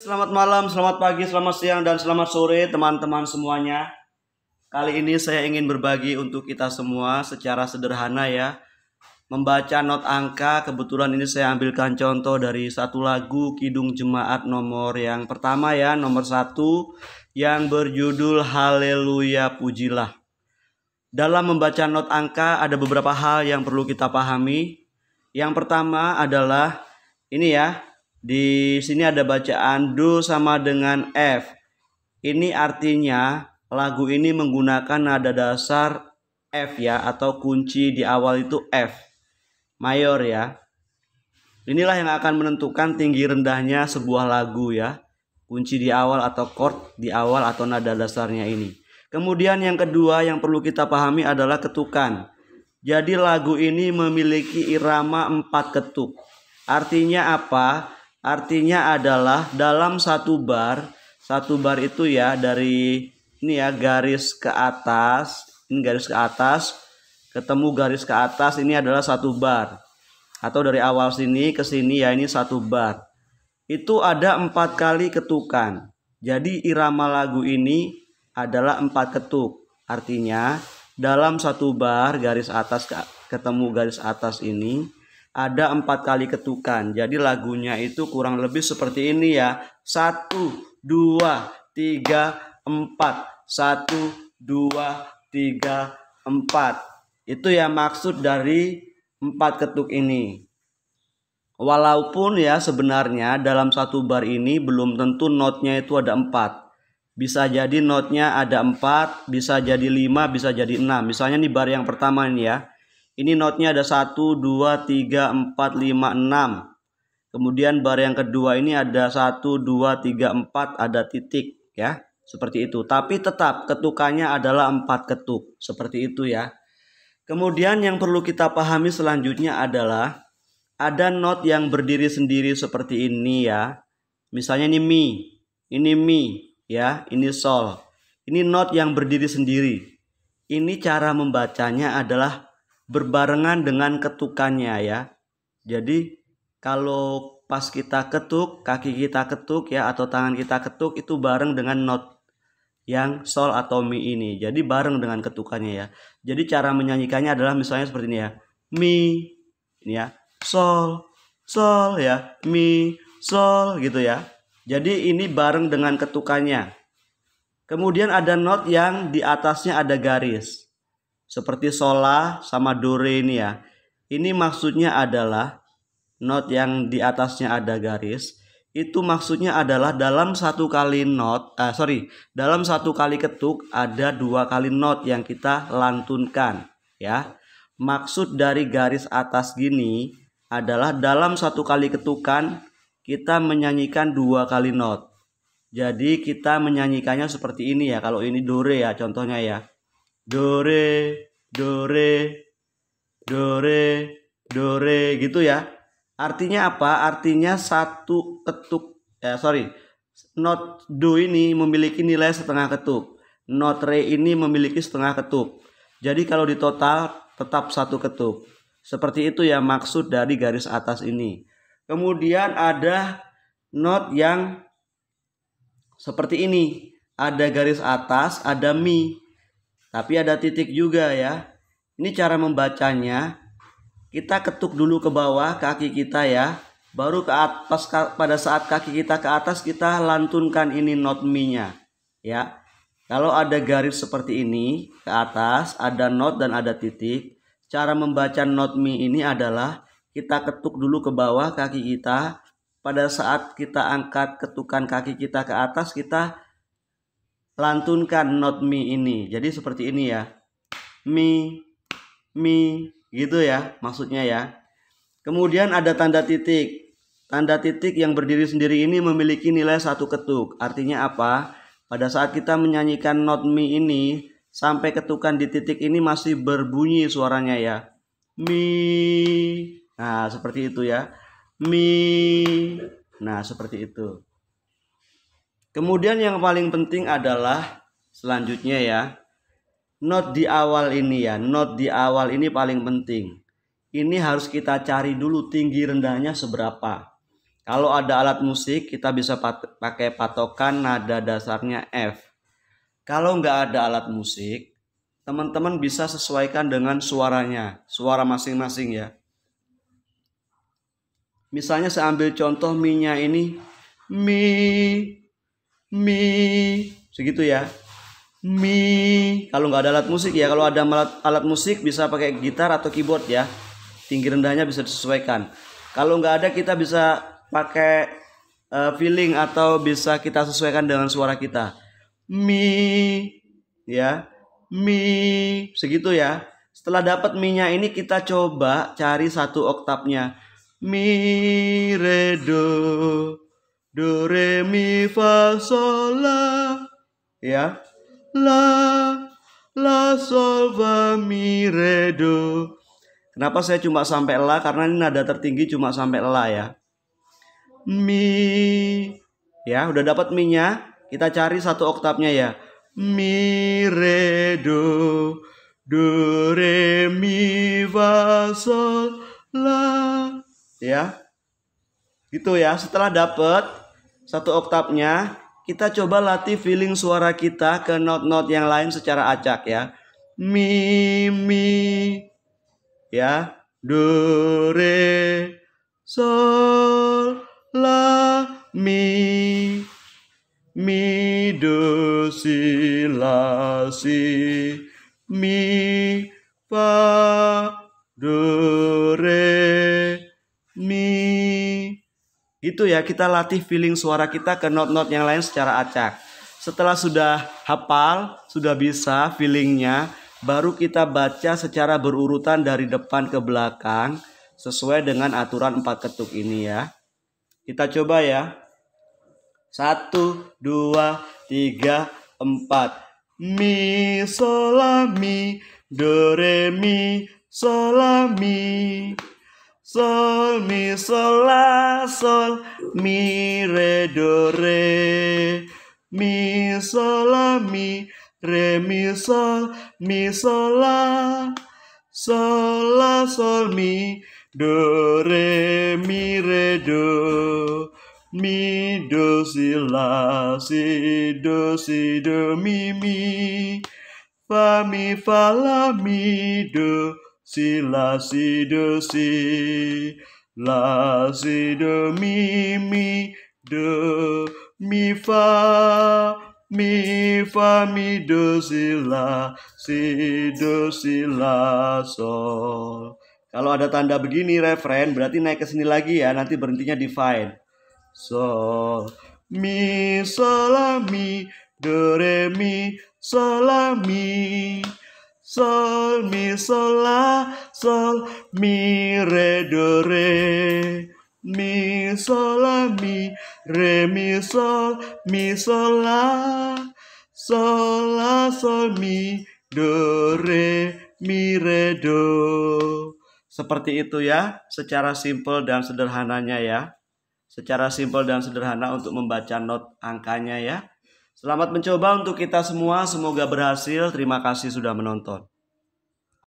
Selamat malam, selamat pagi, selamat siang, dan selamat sore teman-teman semuanya. Kali ini saya ingin berbagi untuk kita semua secara sederhana ya. Membaca not angka, kebetulan ini saya ambilkan contoh dari satu lagu Kidung Jemaat nomor yang pertama ya, nomor satu yang berjudul Haleluya Pujilah. Dalam membaca not angka ada beberapa hal yang perlu kita pahami. Yang pertama adalah ini ya, di sini ada bacaan do sama dengan F. Ini artinya lagu ini menggunakan nada dasar F ya atau kunci di awal itu F. Mayor ya. Inilah yang akan menentukan tinggi rendahnya sebuah lagu ya. Kunci di awal atau chord di awal atau nada dasarnya ini. Kemudian yang kedua yang perlu kita pahami adalah ketukan. Jadi lagu ini memiliki irama empat ketuk. Artinya apa? Artinya adalah dalam satu bar, satu bar itu ya dari ini ya garis ke atas, ini garis ke atas, ketemu garis ke atas ini adalah satu bar. Atau dari awal sini ke sini ya ini satu bar. Itu ada empat kali ketukan. Jadi irama lagu ini adalah empat ketuk. Artinya dalam satu bar garis atas ketemu garis atas ini ada empat kali ketukan. Jadi lagunya itu kurang lebih seperti ini ya. Satu, dua, tiga, empat. Satu, dua, tiga, empat. Itu ya maksud dari empat ketuk ini. Walaupun ya sebenarnya dalam satu bar ini belum tentu notnya itu ada empat. Bisa jadi notnya ada empat, bisa jadi lima, bisa jadi enam. Misalnya di bar yang pertama ini ya ini notnya ada 1, 2, 3, 4, 5, 6. Kemudian bar yang kedua ini ada 1, 2, 3, 4 ada titik ya. Seperti itu. Tapi tetap ketukannya adalah 4 ketuk. Seperti itu ya. Kemudian yang perlu kita pahami selanjutnya adalah ada not yang berdiri sendiri seperti ini ya. Misalnya ini mi, ini mi ya, ini sol. Ini not yang berdiri sendiri. Ini cara membacanya adalah berbarengan dengan ketukannya ya. Jadi kalau pas kita ketuk, kaki kita ketuk ya atau tangan kita ketuk itu bareng dengan not yang sol atau mi ini. Jadi bareng dengan ketukannya ya. Jadi cara menyanyikannya adalah misalnya seperti ini ya. Mi ini ya. Sol, sol ya. Mi, sol gitu ya. Jadi ini bareng dengan ketukannya. Kemudian ada not yang di atasnya ada garis seperti sola sama dore ini ya. Ini maksudnya adalah not yang di atasnya ada garis. Itu maksudnya adalah dalam satu kali not, uh, sorry, dalam satu kali ketuk ada dua kali not yang kita lantunkan ya. Maksud dari garis atas gini adalah dalam satu kali ketukan kita menyanyikan dua kali not. Jadi kita menyanyikannya seperti ini ya. Kalau ini dore ya contohnya ya do re do re do re do re gitu ya. Artinya apa? Artinya satu ketuk eh, sorry not do ini memiliki nilai setengah ketuk. Not re ini memiliki setengah ketuk. Jadi kalau di total tetap satu ketuk. Seperti itu ya maksud dari garis atas ini. Kemudian ada not yang seperti ini. Ada garis atas, ada mi. Tapi ada titik juga ya. Ini cara membacanya. Kita ketuk dulu ke bawah kaki kita ya. Baru ke atas pada saat kaki kita ke atas kita lantunkan ini not mi-nya ya. Kalau ada garis seperti ini ke atas, ada not dan ada titik. Cara membaca not mi ini adalah kita ketuk dulu ke bawah kaki kita. Pada saat kita angkat ketukan kaki kita ke atas, kita lantunkan not mi ini. Jadi seperti ini ya. Mi, mi, gitu ya maksudnya ya. Kemudian ada tanda titik. Tanda titik yang berdiri sendiri ini memiliki nilai satu ketuk. Artinya apa? Pada saat kita menyanyikan not mi ini, sampai ketukan di titik ini masih berbunyi suaranya ya. Mi. Nah, seperti itu ya. Mi. Nah, seperti itu. Kemudian yang paling penting adalah selanjutnya ya. Not di awal ini ya, not di awal ini paling penting. Ini harus kita cari dulu tinggi rendahnya seberapa. Kalau ada alat musik, kita bisa pakai patokan nada dasarnya F. Kalau nggak ada alat musik, teman-teman bisa sesuaikan dengan suaranya, suara masing-masing ya. Misalnya saya ambil contoh minyak ini, mi mi segitu ya mi kalau nggak ada alat musik ya kalau ada alat alat musik bisa pakai gitar atau keyboard ya tinggi rendahnya bisa disesuaikan kalau nggak ada kita bisa pakai uh, feeling atau bisa kita sesuaikan dengan suara kita mi ya mi segitu ya setelah dapat minyak ini kita coba cari satu oktapnya mi re do do re mi fa sol la ya la la sol fa mi re do kenapa saya cuma sampai la karena ini nada tertinggi cuma sampai la ya mi ya udah dapat mi kita cari satu oktapnya ya mi re do do re mi fa sol la ya gitu ya setelah dapat satu oktapnya kita coba latih feeling suara kita ke not-not yang lain secara acak ya. Mi, mi, ya. Do, re, sol, la, mi, mi, do, si, la, si, itu ya kita latih feeling suara kita ke not-not yang lain secara acak. Setelah sudah hafal, sudah bisa feelingnya, baru kita baca secara berurutan dari depan ke belakang sesuai dengan aturan empat ketuk ini ya. Kita coba ya. Satu, dua, tiga, empat. Mi, sol, la, mi, do, re, mi, sol, la, mi sol mi sol la sol mi re do re mi sol la mi re mi sol mi sol la sol la sol mi do re mi re do mi do si la si do si do mi mi fa mi fa la mi do si la si do si la si do mi mi do mi fa mi fa mi do si la si do si la sol kalau ada tanda begini refren berarti naik ke sini lagi ya nanti berhentinya di fine sol mi sol la mi do re mi sol la mi mi sol la sol mi re do re mi sol la mi re mi sol mi sol la sol la sol mi do re mi re do seperti itu ya secara simpel dan sederhananya ya secara simpel dan sederhana untuk membaca not angkanya ya. Selamat mencoba untuk kita semua, semoga berhasil. Terima kasih sudah menonton.